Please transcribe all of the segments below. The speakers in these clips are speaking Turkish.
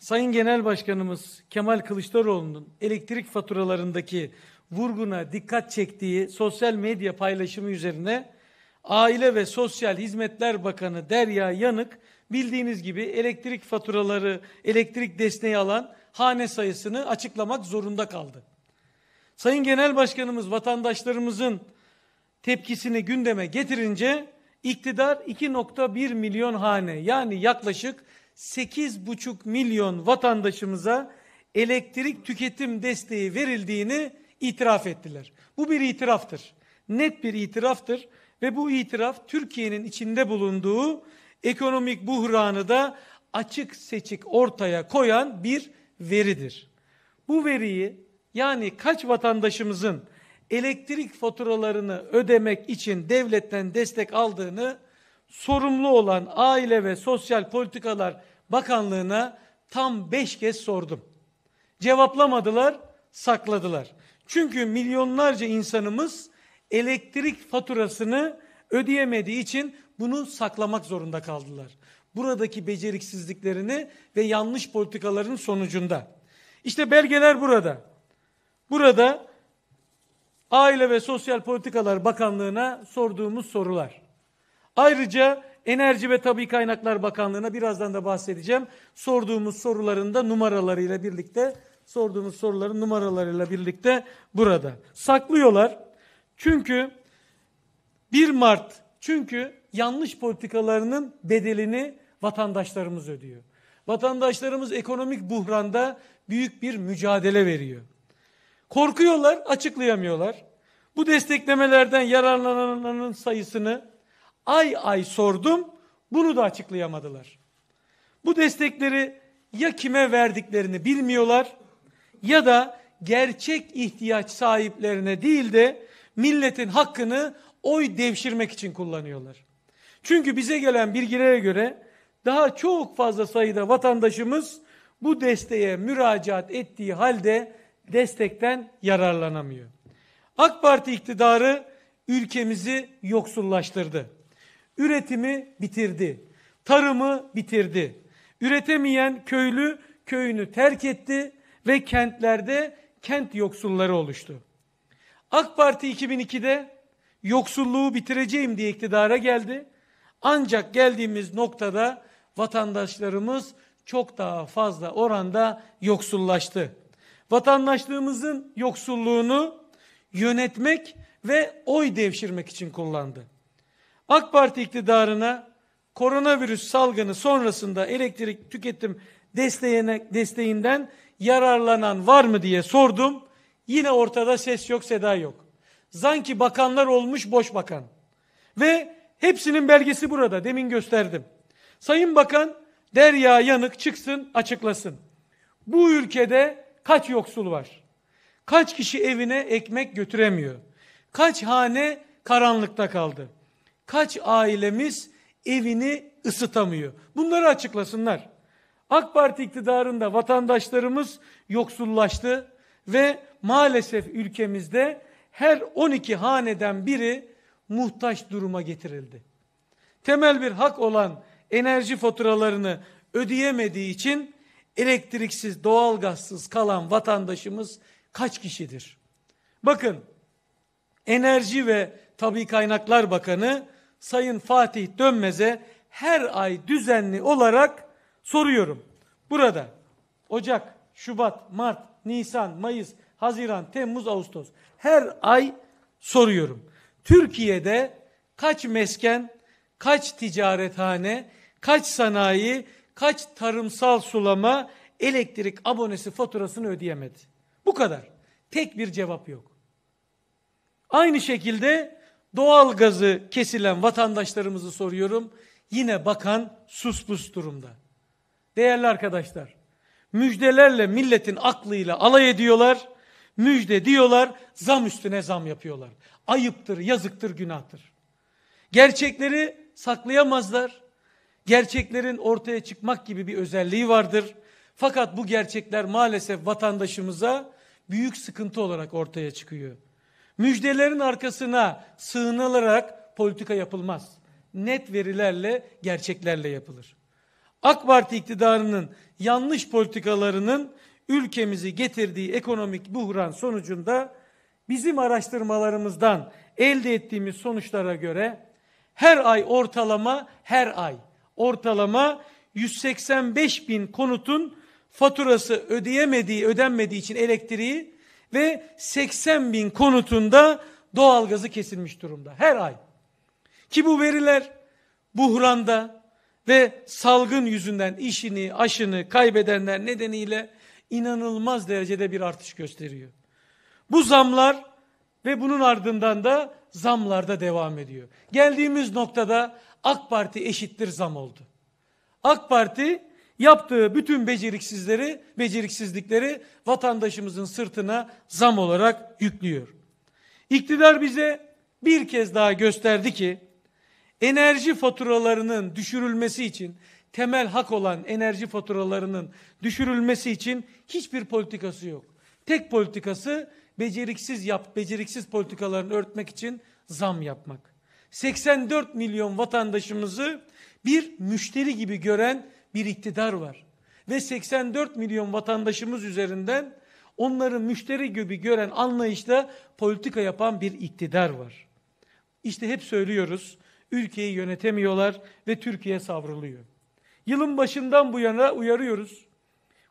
Sayın Genel Başkanımız Kemal Kılıçdaroğlu'nun elektrik faturalarındaki vurguna dikkat çektiği sosyal medya paylaşımı üzerine Aile ve Sosyal Hizmetler Bakanı Derya Yanık bildiğiniz gibi elektrik faturaları, elektrik desteği alan hane sayısını açıklamak zorunda kaldı. Sayın Genel Başkanımız vatandaşlarımızın tepkisini gündeme getirince iktidar 2.1 milyon hane yani yaklaşık 8,5 milyon vatandaşımıza elektrik tüketim desteği verildiğini itiraf ettiler. Bu bir itiraftır. Net bir itiraftır ve bu itiraf Türkiye'nin içinde bulunduğu ekonomik buhranı da açık seçik ortaya koyan bir veridir. Bu veriyi yani kaç vatandaşımızın elektrik faturalarını ödemek için devletten destek aldığını sorumlu olan Aile ve Sosyal Politikalar Bakanlığı'na tam beş kez sordum. Cevaplamadılar, sakladılar. Çünkü milyonlarca insanımız elektrik faturasını ödeyemediği için bunu saklamak zorunda kaldılar. Buradaki beceriksizliklerini ve yanlış politikaların sonucunda. İşte belgeler burada. Burada Aile ve Sosyal Politikalar Bakanlığı'na sorduğumuz sorular. Ayrıca Enerji ve Tabi Kaynaklar Bakanlığı'na birazdan da bahsedeceğim. Sorduğumuz soruların da numaralarıyla birlikte, sorduğumuz soruların numaralarıyla birlikte burada. Saklıyorlar. Çünkü 1 Mart, çünkü yanlış politikalarının bedelini vatandaşlarımız ödüyor. Vatandaşlarımız ekonomik buhranda büyük bir mücadele veriyor. Korkuyorlar, açıklayamıyorlar. Bu desteklemelerden yararlananların sayısını ay ay sordum, bunu da açıklayamadılar. Bu destekleri ya kime verdiklerini bilmiyorlar ya da gerçek ihtiyaç sahiplerine değil de milletin hakkını oy devşirmek için kullanıyorlar. Çünkü bize gelen bilgilere göre daha çok fazla sayıda vatandaşımız bu desteğe müracaat ettiği halde destekten yararlanamıyor. AK Parti iktidarı ülkemizi yoksullaştırdı. Üretimi bitirdi. Tarımı bitirdi. Üretemeyen köylü köyünü terk etti ve kentlerde kent yoksulları oluştu. AK Parti 2002'de yoksulluğu bitireceğim diye iktidara geldi. Ancak geldiğimiz noktada vatandaşlarımız çok daha fazla oranda yoksullaştı. Vatandaşlığımızın yoksulluğunu yönetmek ve oy devşirmek için kullandı. AK Parti iktidarına koronavirüs salgını sonrasında elektrik tüketim desteğine, desteğinden yararlanan var mı diye sordum. Yine ortada ses yok, seda yok. Zanki bakanlar olmuş boş bakan. Ve hepsinin belgesi burada. Demin gösterdim. Sayın Bakan Derya Yanık çıksın açıklasın. Bu ülkede kaç yoksul var? Kaç kişi evine ekmek götüremiyor? Kaç hane karanlıkta kaldı? kaç ailemiz evini ısıtamıyor? Bunları açıklasınlar. AK Parti iktidarında vatandaşlarımız yoksullaştı ve maalesef ülkemizde her 12 haneden biri muhtaç duruma getirildi. Temel bir hak olan enerji faturalarını ödeyemediği için elektriksiz, doğalgazsız kalan vatandaşımız kaç kişidir? Bakın, Enerji ve Tabi Kaynaklar Bakanı Sayın Fatih Dönmez'e her ay düzenli olarak soruyorum. Burada Ocak, Şubat, Mart, Nisan, Mayıs, Haziran, Temmuz, Ağustos her ay soruyorum. Türkiye'de kaç mesken, kaç ticarethane, kaç sanayi, kaç tarımsal sulama elektrik abonesi faturasını ödeyemedi. Bu kadar. Tek bir cevap yok. Aynı şekilde Doğalgazı kesilen vatandaşlarımızı soruyorum. Yine bakan suspus durumda. Değerli arkadaşlar, müjdelerle milletin aklıyla alay ediyorlar. Müjde diyorlar, zam üstüne zam yapıyorlar. Ayıptır, yazıktır, günahtır. Gerçekleri saklayamazlar. Gerçeklerin ortaya çıkmak gibi bir özelliği vardır. Fakat bu gerçekler maalesef vatandaşımıza büyük sıkıntı olarak ortaya çıkıyor. Müjdelerin arkasına sığınılarak politika yapılmaz. Net verilerle, gerçeklerle yapılır. AK Parti iktidarının yanlış politikalarının ülkemizi getirdiği ekonomik buhran sonucunda bizim araştırmalarımızdan elde ettiğimiz sonuçlara göre her ay ortalama her ay ortalama 185 bin konutun faturası ödeyemediği ödenmediği için elektriği ve 80 bin konutunda doğalgazı kesilmiş durumda her ay. Ki bu veriler buhranda ve salgın yüzünden işini aşını kaybedenler nedeniyle inanılmaz derecede bir artış gösteriyor. Bu zamlar ve bunun ardından da zamlarda devam ediyor. Geldiğimiz noktada AK Parti eşittir zam oldu. AK Parti yaptığı bütün beceriksizleri, beceriksizlikleri vatandaşımızın sırtına zam olarak yüklüyor. İktidar bize bir kez daha gösterdi ki enerji faturalarının düşürülmesi için temel hak olan enerji faturalarının düşürülmesi için hiçbir politikası yok. Tek politikası beceriksiz yap, beceriksiz politikalarını örtmek için zam yapmak. 84 milyon vatandaşımızı bir müşteri gibi gören bir iktidar var. Ve 84 milyon vatandaşımız üzerinden onları müşteri gibi gören anlayışla politika yapan bir iktidar var. İşte hep söylüyoruz, ülkeyi yönetemiyorlar ve Türkiye savruluyor. Yılın başından bu yana uyarıyoruz.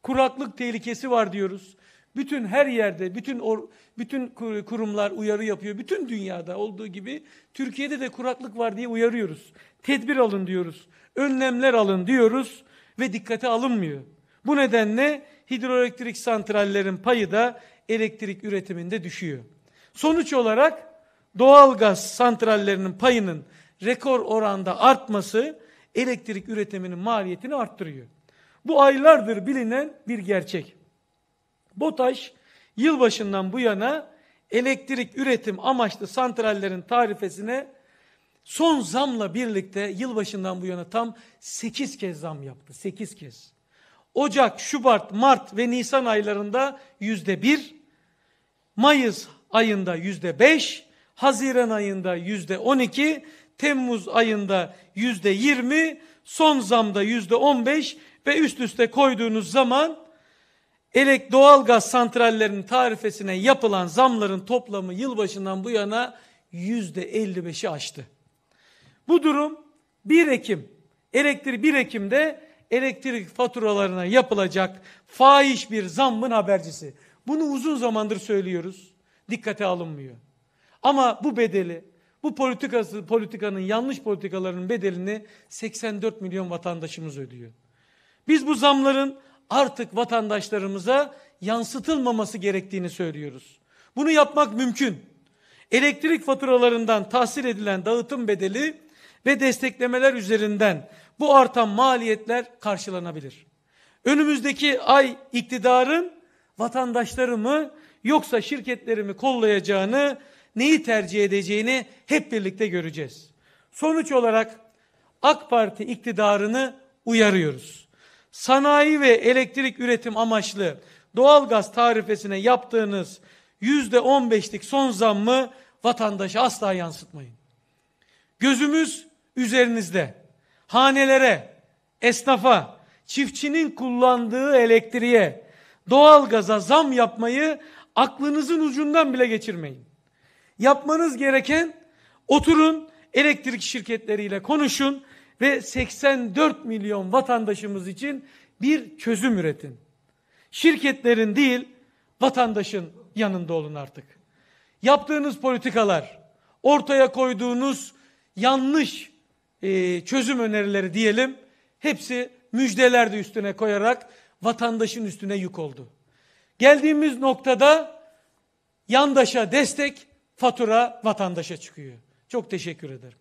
Kuraklık tehlikesi var diyoruz. Bütün her yerde, bütün or, bütün kurumlar uyarı yapıyor. Bütün dünyada olduğu gibi Türkiye'de de kuraklık var diye uyarıyoruz. Tedbir alın diyoruz. Önlemler alın diyoruz ve dikkate alınmıyor. Bu nedenle hidroelektrik santrallerin payı da elektrik üretiminde düşüyor. Sonuç olarak doğal gaz santrallerinin payının rekor oranda artması elektrik üretiminin maliyetini arttırıyor. Bu aylardır bilinen bir gerçek. BOTAŞ yılbaşından bu yana elektrik üretim amaçlı santrallerin tarifesine Son zamla birlikte yılbaşından bu yana tam 8 kez zam yaptı. 8 kez. Ocak, Şubat, Mart ve Nisan aylarında yüzde bir, Mayıs ayında yüzde beş, Haziran ayında yüzde on iki, Temmuz ayında yüzde yirmi, son zamda yüzde on beş ve üst üste koyduğunuz zaman elek doğal gaz santrallerinin tarifesine yapılan zamların toplamı yılbaşından bu yana yüzde elli aştı. Bu durum 1 Ekim, elektrik 1 Ekim'de elektrik faturalarına yapılacak faiz bir zammın habercisi. Bunu uzun zamandır söylüyoruz. Dikkate alınmıyor. Ama bu bedeli, bu politikası, politikanın yanlış politikalarının bedelini 84 milyon vatandaşımız ödüyor. Biz bu zamların artık vatandaşlarımıza yansıtılmaması gerektiğini söylüyoruz. Bunu yapmak mümkün. Elektrik faturalarından tahsil edilen dağıtım bedeli ve desteklemeler üzerinden bu artan maliyetler karşılanabilir. Önümüzdeki ay iktidarın vatandaşlarımı yoksa şirketlerimi kollayacağını, neyi tercih edeceğini hep birlikte göreceğiz. Sonuç olarak AK Parti iktidarını uyarıyoruz. Sanayi ve elektrik üretim amaçlı doğalgaz tarifesine yaptığınız yüzde on son zammı vatandaşa asla yansıtmayın. Gözümüz üzerinizde hanelere, esnafa, çiftçinin kullandığı elektriğe, doğalgaza zam yapmayı aklınızın ucundan bile geçirmeyin. Yapmanız gereken oturun elektrik şirketleriyle konuşun ve 84 milyon vatandaşımız için bir çözüm üretin. Şirketlerin değil vatandaşın yanında olun artık. Yaptığınız politikalar, ortaya koyduğunuz yanlış e, çözüm önerileri diyelim hepsi müjdeler de üstüne koyarak vatandaşın üstüne yük oldu. Geldiğimiz noktada yandaşa destek fatura vatandaşa çıkıyor. Çok teşekkür ederim.